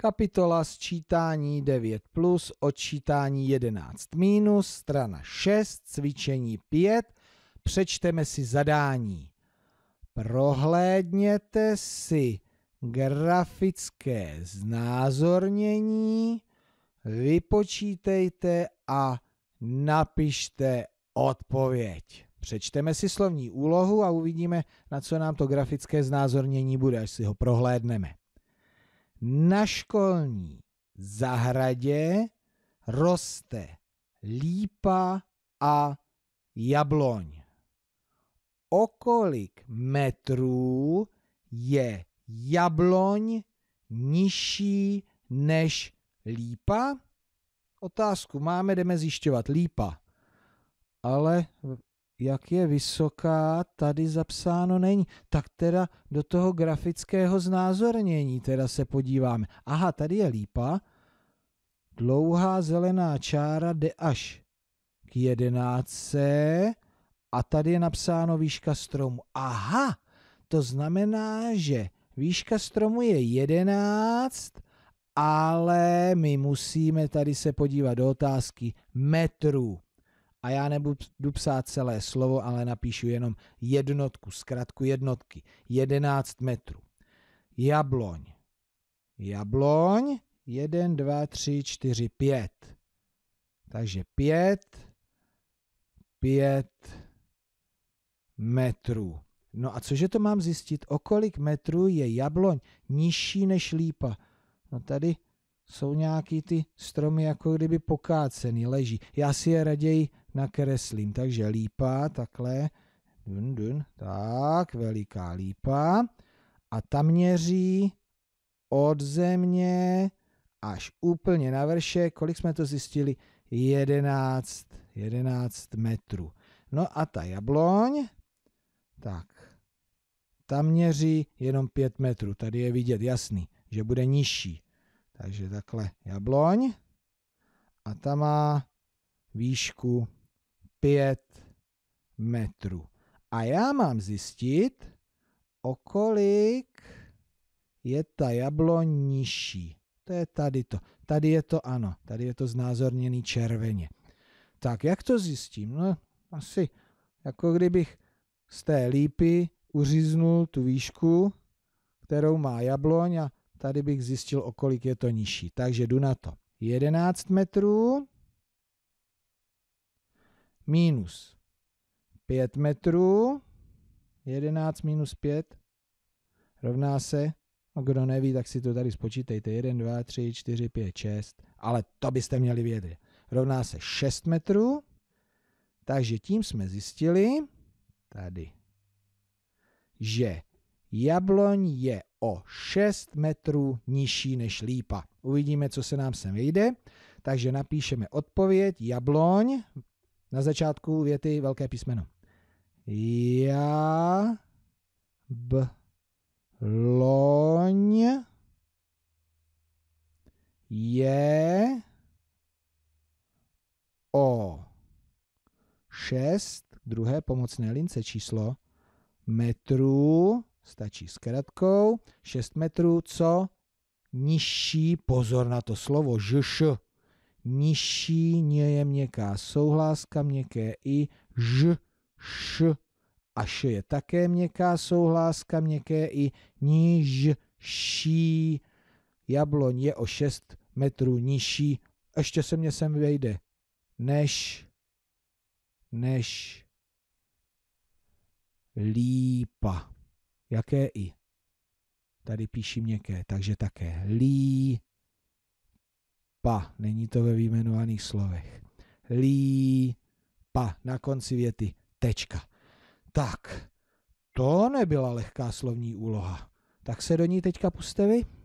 Kapitola sčítání 9 plus, odčítání 11 minus, strana 6, cvičení 5, přečteme si zadání. Prohlédněte si grafické znázornění, vypočítejte a napište odpověď. Přečteme si slovní úlohu a uvidíme, na co nám to grafické znázornění bude, až si ho prohlédneme. Na školní zahradě roste lípa a jabloň. O kolik metrů je jabloň nižší než lípa? Otázku máme, jdeme zjišťovat. Lípa. Ale jak je vysoká, tady zapsáno není. Tak teda do toho grafického znázornění teda se podíváme. Aha, tady je lípa. Dlouhá zelená čára jde až k jedenáctce a tady je napsáno výška stromu. Aha, to znamená, že výška stromu je jedenáct, ale my musíme tady se podívat do otázky metrů a já nebudu psát celé slovo, ale napíšu jenom jednotku, zkrátku jednotky, 11 metrů. Jabloň. Jabloň, 1, 2, 3, 4, 5. Takže 5, 5 metrů. No a cože to mám zjistit? O kolik metrů je jabloň nižší než lípa? No tady jsou nějaký ty stromy jako kdyby pokácený, leží. Já si je raději nakreslím. Takže lípa, takhle, dun, dun, tak, veliká lípa. A ta měří od země až úplně na vrše, kolik jsme to zjistili? 11, 11 metrů. No a ta jabloň, tak, tam měří jenom 5 metrů. Tady je vidět jasný, že bude nižší. Takže takhle jabloň a ta má výšku 5 metrů. A já mám zjistit, o kolik je ta jablo nižší. To je tady to. Tady je to ano, tady je to znázorněný červeně. Tak jak to zjistím? No asi jako kdybych z té lípy uříznul tu výšku, kterou má jabloň a tady bych zjistil, o kolik je to nižší. Takže jdu na to. 11 metrů, minus 5 metrů, 11 minus 5 rovná se, no kdo neví, tak si to tady spočítejte, 1, 2, 3, 4, 5, 6, ale to byste měli vědět, rovná se 6 metrů, takže tím jsme zjistili, tady, že jabloň je o 6 metrů nižší než lípa. Uvidíme, co se nám sem vyjde. Takže napíšeme odpověď jabloň na začátku věty velké písmeno. Já b loň je o 6 druhé pomocné lince číslo metrů, stačí s kratkou, 6 metrů, co? Nižší, pozor na to slovo, žš, nižší ně je měkká souhláska, měkké i, ž, š a š je také měkká souhláska, měkké i, níž, ší. Jabloň je o 6 metrů nižší, ještě se mě sem vejde, než, než lípa. Jaké i? Tady píší měkké, takže také lí, pa. Není to ve výjmenovaných slovech. Lí, pa. Na konci věty. Tečka. Tak, to nebyla lehká slovní úloha. Tak se do ní teďka puste vy.